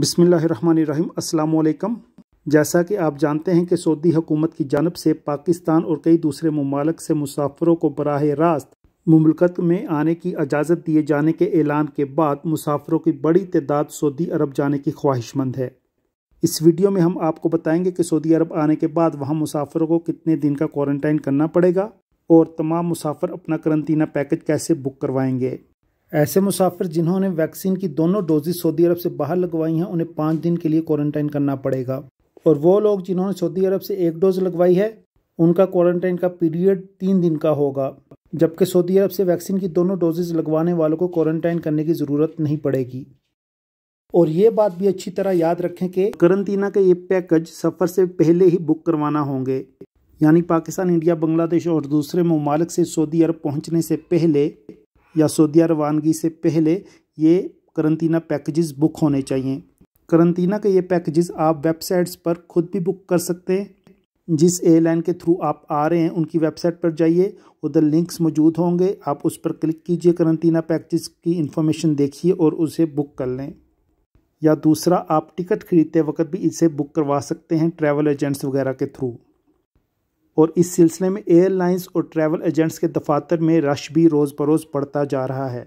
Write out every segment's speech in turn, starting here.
بسم اللہ الرحمن الرحیم السلام علیکم جیسا کہ آپ جانتے ہیں کہ سعودی حکومت کی جانب سے پاکستان اور کئی دوسرے ممالک سے مسافروں کو براہ راست مملکت میں آنے کی اجازت دیے جانے کے اعلان کے بعد مسافروں کی بڑی تعداد سعودی عرب جانے کی خواہش مند ہے اس ویڈیو میں ہم آپ کو بتائیں گے کہ سعودی عرب آنے کے بعد وہاں مسافروں کو کتنے دن کا کوارنٹائن کرنا پڑے گا اور تمام مسافر اپنا کرنٹینہ پیکج کیسے بک کروائیں گے ایسے مسافر جنہوں نے ویکسین کی دونوں ڈوزز سعودی عرب سے باہر لگوائی ہیں انہیں پانچ دن کے لیے کوارنٹائن کرنا پڑے گا اور وہ لوگ جنہوں نے سعودی عرب سے ایک ڈوز لگوائی ہے ان کا کوارنٹائن کا پیریڈ تین دن کا ہوگا جبکہ سعودی عرب سے ویکسین کی دونوں ڈوزز لگوانے والوں کو کوارنٹائن کرنے کی ضرورت نہیں پڑے گی اور یہ بات بھی اچھی طرح یاد رکھیں کہ کرنطینہ کا یہ پیکج سفر سے پہلے ہی بک کروانا ہوں گے یعنی پاکستان انڈیا بنگلہ دیش اور دوسرے ممالک سے سعودی عرب پہنچنے سے پہلے یا سعودیہ روانگی سے پہلے یہ کرنتینہ پیکجز بک ہونے چاہئیں کرنطینہ کے یہ پیکجز آپ ویب سائٹس پر خود بھی بک کر سکتے ہیں جس ایئر لائن کے تھرو آپ آ رہے ہیں ان کی ویب سائٹ پر جائیے ادھر لنکس موجود ہوں گے آپ اس پر کلک کیجئے کرنتینہ پیکجز کی انفارمیشن دیکھیے اور اسے بک کر لیں یا دوسرا آپ ٹکٹ خریدتے وقت بھی اسے بک کروا سکتے ہیں ٹریول ایجنٹس وغیرہ کے تھرو اور اس سلسلے میں ایئر لائنز اور ٹریول ایجنٹس کے دفاتر میں رش بھی روز بروز بڑھتا جا رہا ہے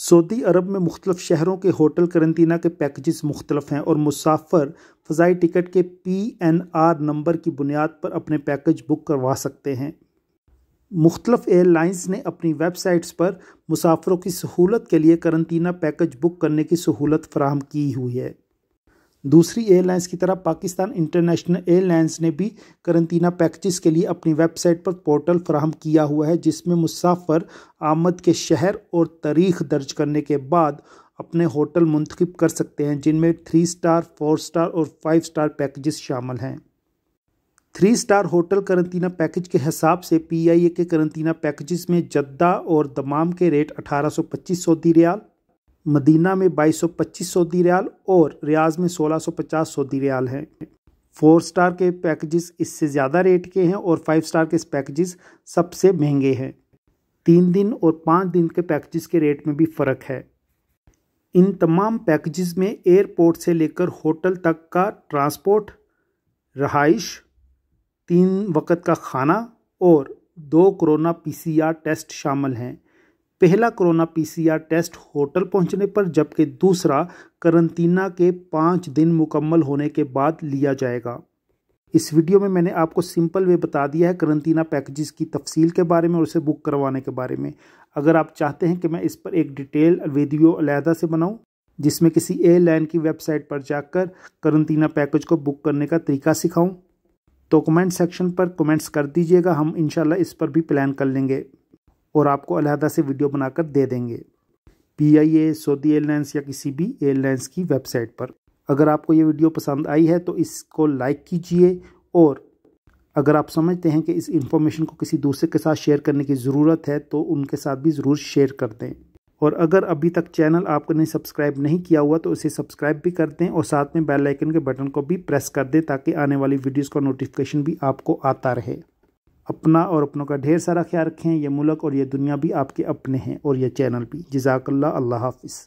سعودی عرب میں مختلف شہروں کے ہوٹل کرنطینہ کے پیکجز مختلف ہیں اور مسافر فضائی ٹکٹ کے پی این آر نمبر کی بنیاد پر اپنے پیکج بک کروا سکتے ہیں مختلف ایئر لائنز نے اپنی ویب سائٹس پر مسافروں کی سہولت کے لیے کرنٹینہ پیکج بک کرنے کی سہولت فراہم کی ہوئی ہے دوسری لائنز کی طرح پاکستان انٹرنیشنل ایئر لائنز نے بھی کرنٹینہ پیکجز کے لیے اپنی ویب سائٹ پر پورٹل فراہم کیا ہوا ہے جس میں مسافر آمد کے شہر اور تاریخ درج کرنے کے بعد اپنے ہوٹل منتخب کر سکتے ہیں جن میں تھری سٹار فور سٹار اور فائیو سٹار پیکجز شامل ہیں three star hotel quarantine package کے حساب سے پی آئی اے کے کرنطینہ پیکجز میں جدہ اور دمام کے ریٹ اٹھارہ سو پچیس سو ریال مدینہ میں بائیس سو پچیس ریال اور ریاض میں سولہ سو پچاس ریال ہیں فور سٹار کے پیکجز اس سے زیادہ ریٹ کے ہیں اور فائیو سٹار کے پیکجز سب سے مہنگے ہیں تین دن اور پانچ دن کے پیکجز کے ریٹ میں بھی فرق ہے ان تمام پیکجز میں ایئرپورٹ سے لے کر ہوٹل تک کا ٹرانسپورٹ رہائش تین وقت کا کھانا اور دو corona P C R test شامل ہیں پہلا corona P C R test hotel پہنچنے پر جبکہ دوسرا کرنطینہ کے پانچ دن مکمل ہونے کے بعد لیا جائے گا اس ویڈیو میں میں نے آپ کو سمپل وے بتا دیا ہے کرنطینہ پیکجز کی تفصیل کے بارے میں اور اسے بک کروانے کے بارے میں اگر آپ چاہتے ہیں کہ میں اس پر ایک ڈیٹیل ویڈیو علیحدہ سے بناؤں جس میں کسی اے لائن کی ویب سائٹ پر جا کر کرنطینہ پیکج کو بک کرنے کا طریقہ سکھاؤں تو کمنٹ سیکشن پر کمنٹس کر دیجیے گا ہم انشاءاللہ اس پر بھی پلان کر لیں گے اور آپ کو علیحدہ سے ویڈیو بنا کر دے دیں گے پی I a Saudi year lines یا کسی بھی ایئر لائنس کی ویب سائٹ پر اگر آپ کو یہ ویڈیو پسند آئی ہے تو اس کو لائک کیجئے اور اگر آپ سمجھتے ہیں کہ اس انفارمیشن کو کسی دوسرے کے ساتھ شیئر کرنے کی ضرورت ہے تو ان کے ساتھ بھی ضرور شیئر کر دیں اور اگر ابھی تک چینل آپ کو نہیں سبسکرائب نہیں کیا ہوا تو اسے سبسکرائب بھی کر دیں اور ساتھ میں بیل آئکن کے بٹن کو بھی پریس کر دیں تاکہ آنے والی ویڈیوز کا نوٹیفکیشن بھی آپ کو آتا رہے اپنا اور اپنوں کا ڈھیر سارا خیال رکھیں یہ ملک اور یہ دنیا بھی آپ کے اپنے ہیں اور یہ چینل بھی جزاک اللہ اللہ حافظ